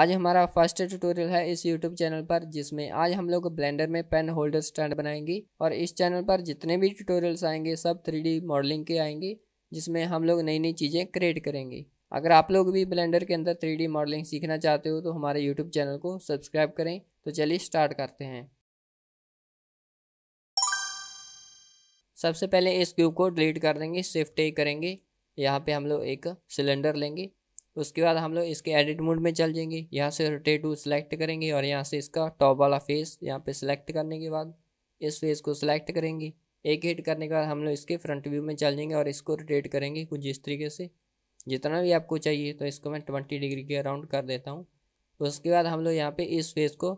आज हमारा first tutorial है इस यूट्यूब चैनल पर जिसमें आज हम लोग ब्लेंडर में पेन होल्डर स्टैंड बनाएंगे और इस चैनल पर जितने भी ट्यूटोरियल्स आएंगे सब थ्री मॉडलिंग के आएंगे जिसमें हम लोग नई नई चीज़ें क्रिएट करेंगे अगर आप लोग भी ब्लेंडर के अंदर थ्री मॉडलिंग सीखना चाहते हो तो हमारे यूट्यूब चैनल को सब्सक्राइब करें तो चलिए स्टार्ट करते हैं सबसे पहले इस क्यूब को डिलीट कर देंगे शिफ्ट ए करेंगे यहाँ पे हम लोग एक सिलेंडर लेंगे उसके बाद हम लोग इसके एडिट मोड में चल जाएंगे यहाँ से रोटेट टू सेलेक्ट करेंगे और यहाँ से इसका टॉप वाला फेस यहाँ पे सेलेक्ट करने के बाद इस फेस को सिलेक्ट करेंगे एक हिट करने के बाद हम लोग इसके फ्रंट व्यू में चल जाएंगे और इसको रोटेट करेंगे कुछ इस तरीके से जितना भी आपको चाहिए तो इसको मैं ट्वेंटी डिग्री के अराउंड कर देता हूँ उसके बाद हम लोग यहाँ पर इस फेस को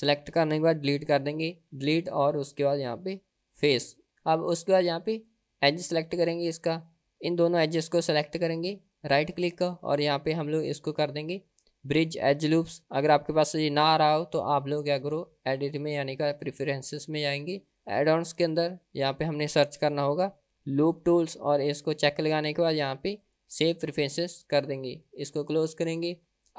सिलेक्ट करने के बाद डिलीट कर देंगे डिलीट और उसके बाद यहाँ पर फेस अब उसके बाद यहाँ पर एज सेलेक्ट करेंगे इसका इन दोनों एजेस को सेलेक्ट करेंगे राइट क्लिक का और यहाँ पे हम लोग इसको कर देंगे ब्रिज एज लूप्स अगर आपके पास ये ना आ रहा हो तो आप लोग क्या करो एडिट में यानी का प्रेफरेंसेस में जाएंगे एड के अंदर यहाँ पे हमने सर्च करना होगा लूप टूल्स और इसको चेक लगाने के बाद यहाँ पे सेव प्रेफरेंसेस कर देंगे इसको क्लोज करेंगे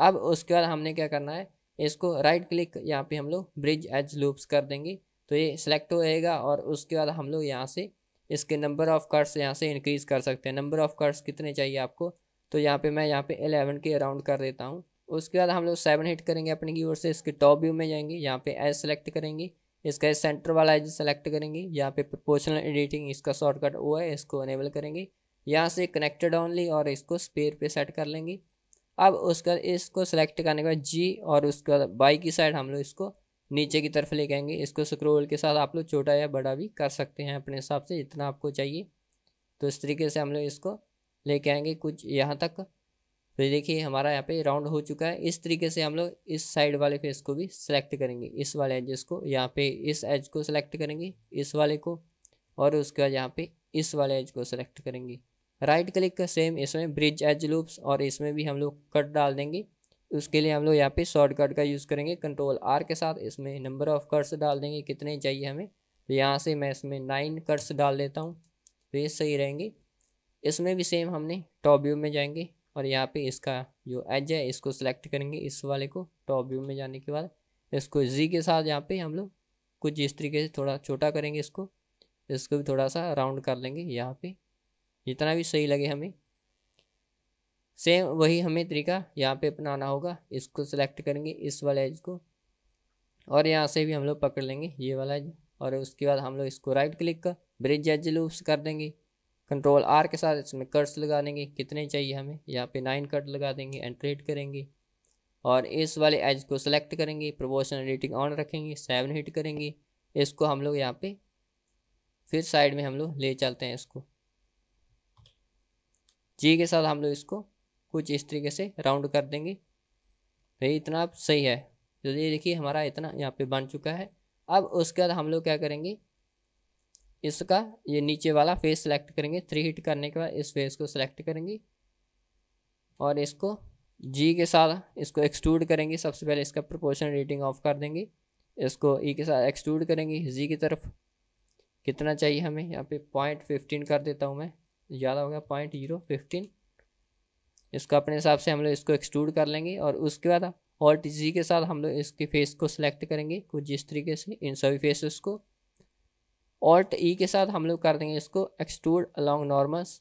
अब उसके बाद हमने क्या करना है इसको राइट क्लिक यहाँ पर हम लोग ब्रिज एज लूप्स कर देंगे तो ये सिलेक्ट हो जाएगा और उसके बाद हम लोग यहाँ से इसके नंबर ऑफ कार्ड्स यहाँ से इंक्रीज़ कर सकते हैं नंबर ऑफ कर्ड्स कितने चाहिए आपको तो यहाँ पे मैं यहाँ पे एलेवन के अराउंड कर देता हूँ उसके बाद हम लोग सेवन हिट करेंगे अपने की ओर से इसके टॉप व्यू में जाएंगे यहाँ पे एज सेलेक्ट करेंगे इसका एज सेंटर वाला एज सेलेक्ट करेंगे यहाँ पे प्रोपोर्शनल एडिटिंग इसका शॉर्टकट वो है इसको अनेबल करेंगे यहाँ से कनेक्टेड ऑनली और इसको स्पेयर पे सेट कर लेंगे अब उसका इसको सेलेक्ट करने के बाद जी और उसके बाद बाई की साइड हम लोग इसको नीचे की तरफ ले जाएंगे इसको स्क्रोल के साथ आप लोग छोटा या बड़ा भी कर सकते हैं अपने हिसाब से जितना आपको चाहिए तो इस तरीके से हम लोग इसको लेके आएंगे कुछ यहाँ तक फिर देखिए हमारा यहाँ पे राउंड हो चुका है इस तरीके से हम लोग इस साइड वाले फेस को भी सिलेक्ट करेंगे इस वाले एजेस को यहाँ पे इस एज को सिलेक्ट करेंगे इस वाले को और उसके बाद यहाँ पे इस वाले एज को सिलेक्ट करेंगे राइट क्लिक का सेम इसमें ब्रिज एज लूप्स और इसमें भी हम लोग कट डाल देंगे उसके लिए हम लोग यहाँ पे शॉर्टकट का यूज़ करेंगे कंट्रोल आर के साथ इसमें नंबर ऑफ कट्स डाल देंगे कितने चाहिए हमें तो यहाँ से मैं इसमें नाइन कट्स डाल देता हूँ तो ये सही रहेंगे इसमें भी सेम हमने टॉप व्यू में जाएंगे और यहाँ पे इसका जो एज है इसको सिलेक्ट करेंगे इस वाले को टॉप व्यू में जाने के बाद इसको जी के साथ यहाँ पे हम लोग कुछ इस तरीके से थोड़ा छोटा करेंगे इसको इसको भी थोड़ा सा राउंड कर लेंगे यहाँ पे जितना भी सही लगे हमें सेम वही हमें तरीका यहाँ पे अपनाना होगा इसको सिलेक्ट करेंगे इस वाले एज को और यहाँ से भी हम लोग पकड़ लेंगे ये वाला एज और उसके बाद हम लोग इसको राइट क्लिक कर ब्रिज एज लूप्स कर देंगे कंट्रोल आर के साथ इसमें कर्ट्स लगा देंगे कितने चाहिए हमें यहाँ पे नाइन कर्ट लगा देंगे एंट्रेट करेंगे और इस वाले एज को सेलेक्ट करेंगे प्रोपोर्शनल रेटिंग ऑन रखेंगे सेवन हिट करेंगे इसको हम लोग यहाँ पे फिर साइड में हम लोग ले चलते हैं इसको जी के साथ हम लोग इसको कुछ इस तरीके से राउंड कर देंगे भाई इतना सही है तो ये देखिए हमारा इतना यहाँ पे बन चुका है अब उसके बाद हम लोग क्या करेंगे इसका ये नीचे वाला फेस सेलेक्ट करेंगे थ्री हिट करने के बाद इस फेस को सिलेक्ट करेंगे और इसको जी के साथ इसको एक्सट्रूड करेंगे सबसे पहले इसका प्रोपोर्शन रेटिंग ऑफ कर देंगे इसको ई e के साथ एक्सट्रूड करेंगे जी की तरफ कितना चाहिए हमें यहाँ पे पॉइंट फिफ्टीन कर देता हूँ मैं ज़्यादा हो गया पॉइंट जीरो फिफ्टीन इसको अपने हिसाब से हम लोग इसको एक्सट्रूड कर लेंगे और उसके बाद ऑल्ट जी के साथ हम लोग इसके फेस को सिलेक्ट करेंगे कुछ जिस तरीके से इन सभी फेसेस को ऑल्ट ई e के साथ हम लोग कर देंगे इसको एक्सटूड अलॉन्ग नॉर्मस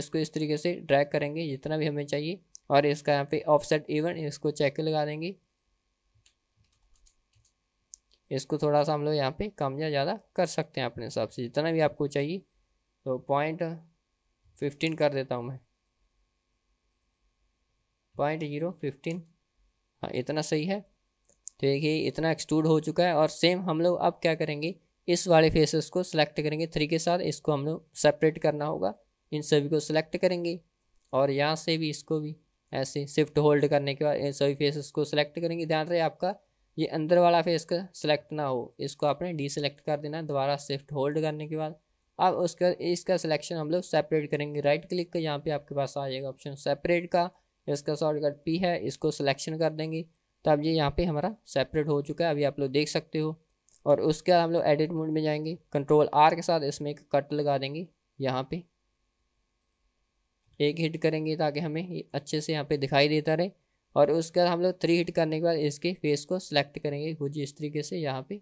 इसको इस तरीके से ड्रैग करेंगे जितना भी हमें चाहिए और इसका यहाँ पे ऑफसेट इवन इसको चेक लगा देंगे इसको थोड़ा सा हम लोग यहाँ पे कम या ज़्यादा कर सकते हैं अपने हिसाब से जितना भी आपको चाहिए तो पॉइंट फिफ्टीन कर देता हूँ मैं पॉइंट जीरो फिफ्टीन हाँ इतना सही है तो देखिए इतना एक्सटूड हो चुका है और सेम हम लोग अब क्या करेंगे इस वाले फेसेस को सिलेक्ट करेंगे थ्री के साथ इसको हम लोग सेपरेट करना होगा इन सभी को सिलेक्ट करेंगे और यहाँ से भी इसको भी ऐसे शिफ्ट होल्ड करने के बाद इन सभी फेसेस को सिलेक्ट करेंगे ध्यान रहे आपका ये अंदर वाला फेस का सिलेक्ट ना हो इसको आपने डी सेलेक्ट कर देना है दोबारा शिफ्ट होल्ड करने के बाद अब उसका इसका सिलेक्शन हम लोग सेपरेट करेंगे राइट क्लिक का यहाँ पर आपके पास आ जाएगा ऑप्शन सेपरेट का इसका शॉर्टकट पी है इसको सिलेक्शन कर देंगे तो अब ये यहाँ पर हमारा सेपरेट हो चुका है अभी आप लोग देख सकते हो और उसके बाद हम लोग एडिट मोड में जाएंगे कंट्रोल आर के साथ इसमें एक कट लगा देंगे यहाँ पे एक हिट करेंगे ताकि हमें अच्छे से यहाँ पे दिखाई देता रहे और उसके बाद हम लोग थ्री हिट करने के बाद इसके फेस को सिलेक्ट करेंगे कुछ इस तरीके से यहाँ पे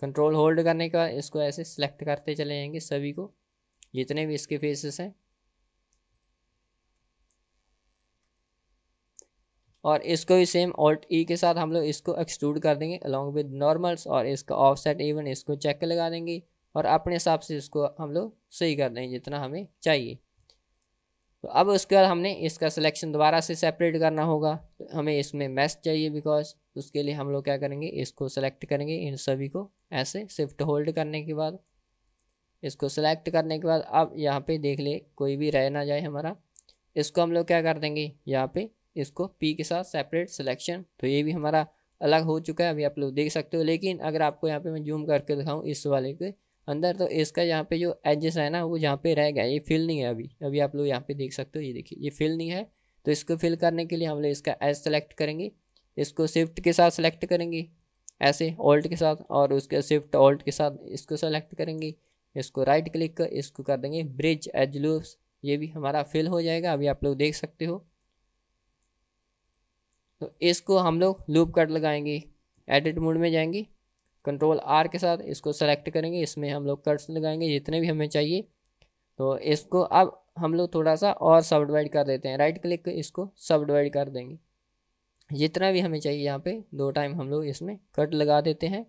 कंट्रोल होल्ड करने के बाद इसको ऐसे सिलेक्ट करते चले जाएंगे सभी को जितने भी इसके फेसेस हैं और इसको भी सेम ऑल्ट ई के साथ हम लोग इसको एक्सट्रूड कर देंगे अलॉन्ग विद नॉर्मल्स और इसका ऑफसेट इवन इसको चेक लगा देंगे और अपने हिसाब से इसको हम लोग सही कर देंगे जितना हमें चाहिए तो अब उसके बाद हमने इसका सिलेक्शन दोबारा से सेपरेट करना होगा तो हमें इसमें मैस चाहिए बिकॉज उसके लिए हम लोग क्या करेंगे इसको सेलेक्ट करेंगे इन सभी को ऐसे शिफ्ट होल्ड करने के बाद इसको सेलेक्ट करने के बाद अब यहाँ पे देख ले कोई भी रह ना जाए हमारा इसको हम लोग क्या कर देंगे यहाँ पे इसको पी के साथ सेपरेट सिलेक्शन तो ये भी हमारा अलग हो चुका है अभी आप लोग देख सकते हो लेकिन अगर आपको यहाँ पे मैं जूम करके दिखाऊँ इस वाले के अंदर तो इसका यहाँ पे जो एजेस है ना वो यहाँ पे रह गया ये फिल नहीं है अभी अभी आप लोग यहाँ पे देख सकते हो ये देखिए ये फिल नहीं है तो इसको फिल करने के लिए हम लोग इसका एज सेलेक्ट करेंगे इसको स्विफ्ट के साथ सेलेक्ट करेंगे ऐसे ऑल्ट के साथ और उसके स्विफ्ट ऑल्ट के साथ इसको सेलेक्ट करेंगे इसको राइट क्लिक कर इसको कर देंगे ब्रिज एज लूप्स ये भी हमारा फिल हो जाएगा अभी आप लोग देख सकते हो तो इसको हम लोग लूप कट लगाएंगे एडिट मोड में जाएंगे कंट्रोल आर के साथ इसको सेलेक्ट करेंगे इसमें हम लोग कट्स लगाएंगे जितने भी हमें चाहिए तो इसको अब हम लोग थोड़ा सा और सब डिवाइड कर देते हैं राइट क्लिक इसको सब डिवाइड कर देंगे जितना भी हमें चाहिए यहाँ पे दो टाइम हम लोग इसमें कट लगा देते हैं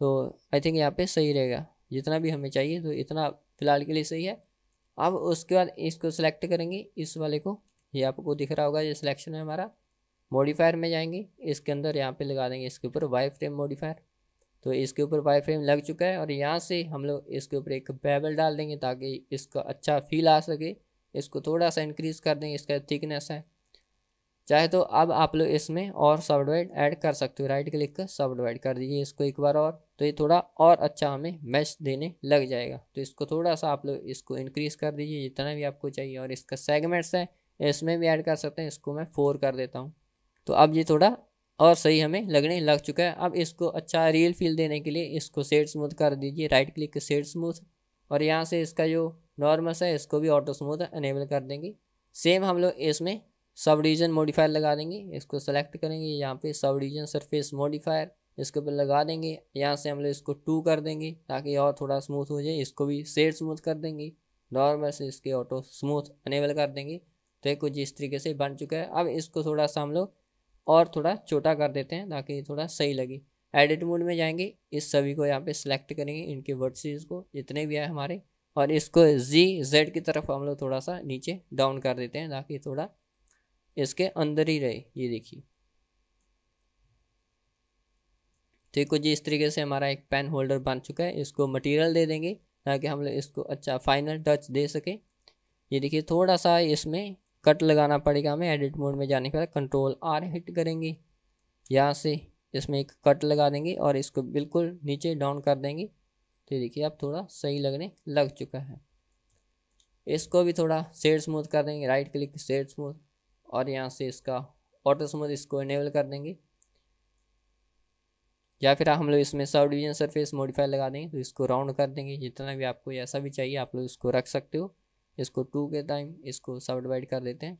तो आई थिंक यहाँ पे सही रहेगा जितना भी हमें चाहिए तो इतना फ़िलहाल के लिए सही है अब उसके बाद इसको सिलेक्ट करेंगे इस वाले को ये आपको दिख रहा होगा ये सिलेक्शन है हमारा मॉडिफायर में जाएंगे इसके अंदर यहाँ पे लगा देंगे इसके ऊपर वाई फ्रेम मॉडिफायर तो इसके ऊपर वाई फ्रेम लग चुका है और यहाँ से हम लोग इसके ऊपर एक बेबल डाल देंगे ताकि इसका अच्छा फील आ सके इसको थोड़ा सा इंक्रीज़ कर देंगे इसका थिकनेस है चाहे तो अब आप लोग इसमें और सॉफ्ट डिवाइड ऐड कर सकते हो राइट क्लिक कर सब कर दीजिए इसको एक बार और तो ये थोड़ा और अच्छा हमें मैच देने लग जाएगा तो इसको थोड़ा सा आप लोग इसको इंक्रीज़ कर दीजिए जितना भी आपको चाहिए और इसका सेगमेंट्स है इसमें भी ऐड कर सकते हैं इसको मैं फोर कर देता हूँ तो अब ये थोड़ा और सही हमें लगने लग चुका है अब इसको अच्छा रियल फील देने के लिए इसको सेड स्मूथ कर दीजिए राइट क्लिक सेड स्मूथ और यहाँ से इसका जो नॉर्मस है इसको भी ऑटो स्मूथ अनेबल कर देंगे सेम हम लोग इसमें सब डिवीजन मॉडिफायर लगा देंगे इसको सेलेक्ट करेंगे यहाँ पे सब डिवीजन सरफेस मॉडिफायर इसके ऊपर लगा देंगे यहाँ से हम लोग इसको टू कर देंगे ताकि और थोड़ा स्मूथ हो जाए इसको भी सेड स्मूथ कर देंगे नॉर्मल से इसके ऑटो स्मूथ अनेबल कर देंगे तो ये कुछ इस तरीके से बन चुका है अब इसको थोड़ा सा हम लोग और थोड़ा छोटा कर देते हैं ताकि थोड़ा सही लगे एडिट मोड में जाएंगे इस सभी को यहाँ पे सिलेक्ट करेंगे इनके वर्डसीज को जितने भी हैं हमारे और इसको जी जेड की तरफ हम लोग थोड़ा सा नीचे डाउन कर देते हैं ताकि थोड़ा इसके अंदर ही रहे ये देखिए तो कुछ इस तरीके से हमारा एक पेन होल्डर बन चुका है इसको मटेरियल दे देंगे ताकि हम लोग इसको अच्छा फाइनल टच दे सकें ये देखिए थोड़ा सा इसमें कट लगाना पड़ेगा हमें एडिट मोड में जाने के बाद कंट्रोल आर हिट करेंगे यहाँ से इसमें एक कट लगा देंगे और इसको बिल्कुल नीचे डाउन कर देंगे तो देखिए अब थोड़ा सही लगने लग चुका है इसको भी थोड़ा शेड स्मूथ कर देंगे राइट क्लिक शेड स्मूथ और यहाँ से इसका ऑटो स्मूथ इसको इनेबल कर देंगे या फिर हम लोग इसमें सब डिवीजन सरफेस मॉडिफाई लगा देंगे तो इसको राउंड कर देंगे जितना भी आपको ऐसा भी चाहिए आप लोग इसको रख सकते हो इसको टू के टाइम इसको सब डिवाइड कर देते हैं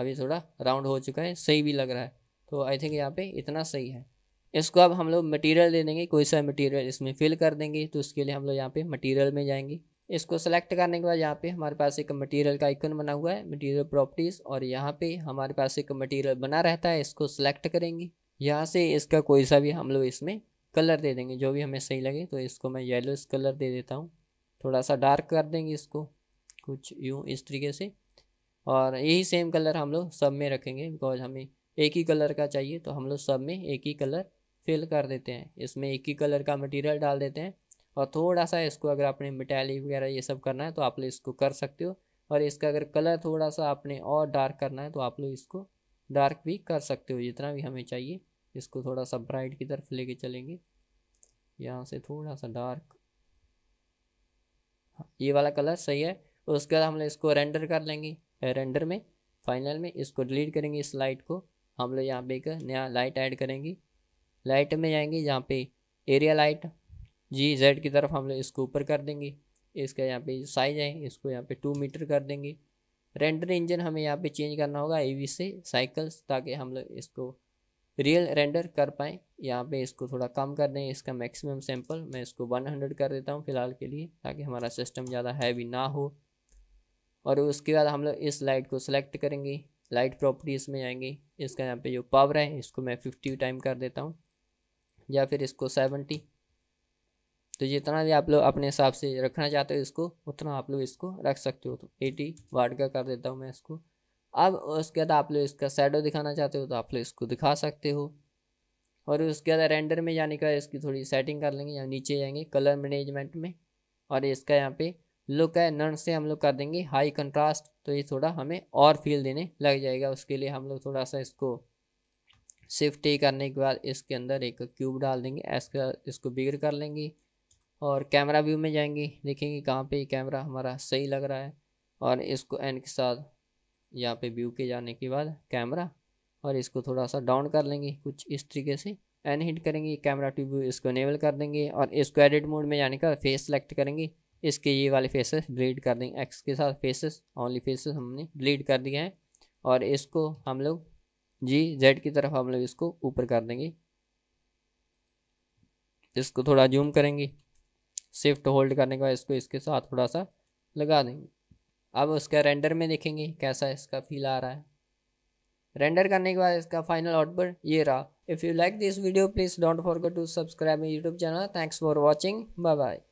अभी थोड़ा राउंड हो चुका है सही भी लग रहा है तो आई थिंक यहाँ पे इतना सही है इसको अब हम लोग मटेरियल दे देंगे कोई सा मटेरियल इसमें फिल कर देंगे तो उसके लिए हम लोग यहाँ पे मटेरियल में जाएंगे इसको सेलेक्ट करने के बाद यहाँ पे हमारे पास एक मटेरियल का आइकन बना हुआ है मटेरियल प्रॉपर्टीज़ और यहाँ पे हमारे पास एक मटेरियल बना रहता है इसको सेलेक्ट करेंगे यहाँ से इसका कोई सा भी हम लोग इसमें कलर दे देंगे जो भी हमें सही लगे तो इसको मैं येलो कलर दे देता हूँ थोड़ा सा डार्क कर देंगे इसको कुछ यूँ इस तरीके से और यही सेम कलर हम लोग सब में रखेंगे बिकॉज हमें एक ही कलर का चाहिए तो हम लोग सब में एक ही कलर फिल कर देते हैं इसमें एक ही कलर का मटेरियल डाल देते हैं और थोड़ा सा इसको अगर आपने मिटैली वगैरह ये सब करना है तो आप लोग इसको कर सकते हो और इसका अगर कलर थोड़ा सा आपने और डार्क करना है तो आप लोग इसको डार्क भी कर सकते हो जितना भी हमें चाहिए इसको थोड़ा सा ब्राइट की तरफ लेके चलेंगे यहाँ से थोड़ा सा डार्क ये वाला कलर सही है उसके बाद हम लोग इसको रेंडर कर लेंगे रेंडर में फाइनल में इसको डिलीट करेंगे इस लाइट को हम लोग यहाँ पे एक नया लाइट ऐड करेंगे लाइट में जाएंगे यहाँ पे एरिया लाइट जी जेड की तरफ हम लोग इसको ऊपर कर देंगे इसका यहाँ पे साइज है इसको यहाँ पे टू मीटर कर देंगे रेंडर इंजन हमें यहाँ पे चेंज करना होगा ए से साइकिल्स ताकि हम लोग इसको रियल रेंडर कर पाएँ यहाँ पे इसको थोड़ा कम कर दें इसका मैक्सिमम सैंपल मैं इसको 100 कर देता हूँ फ़िलहाल के लिए ताकि हमारा सिस्टम ज़्यादा हैवी ना हो और उसके बाद हम लोग इस लाइट को सिलेक्ट करेंगे लाइट प्रॉपर्टीज़ में आएंगे इसका यहाँ पे जो पावर है इसको मैं फिफ्टी टाइम कर देता हूँ या फिर इसको सेवेंटी तो जितना भी आप लोग अपने हिसाब से रखना चाहते हो इसको उतना आप लोग इसको रख सकते हो तो एटी वाट का कर देता हूँ मैं इसको अब उसके बाद आप लोग इसका शेडो दिखाना चाहते हो तो आप लोग इसको दिखा सकते हो और उसके बाद रेंडर में जाने का इसकी थोड़ी सेटिंग कर लेंगे यहाँ नीचे जाएंगे कलर मैनेजमेंट में और इसका यहाँ पे लुक है नन से हम लोग कर देंगे हाई कंट्रास्ट तो ये थोड़ा हमें और फील देने लग जाएगा उसके लिए हम लोग थोड़ा सा इसको शिफ्ट ही करने के बाद इसके अंदर एक क्यूब डाल देंगे इसका इसको बिगर कर लेंगे और कैमरा व्यू में जाएंगे देखेंगे कहाँ पर कैमरा हमारा सही लग रहा है और इसको एन के साथ यहाँ पे व्यू के जाने के बाद कैमरा और इसको थोड़ा सा डाउन कर लेंगे कुछ इस तरीके से एन हिट करेंगे कैमरा ट्यूब इसको इनेबल कर देंगे और इसको एडिट मोड में जाने का फेस सेलेक्ट करेंगे इसके ये वाले फेसेस डिलीट कर देंगे एक्स के साथ फेसेस ओनली फेसेस हमने डिलीट कर दिया है और इसको हम लोग जी जेड की तरफ हम लोग इसको ऊपर कर देंगे इसको थोड़ा जूम करेंगे शिफ्ट होल्ड करने के बाद इसको इसके साथ थोड़ा सा लगा देंगे अब उसका रेंडर में देखेंगे कैसा इसका फील आ रहा है रेंडर करने के बाद इसका फाइनल आउटपुट ये रहा if you like this video please don't forget to subscribe my YouTube channel thanks for watching bye bye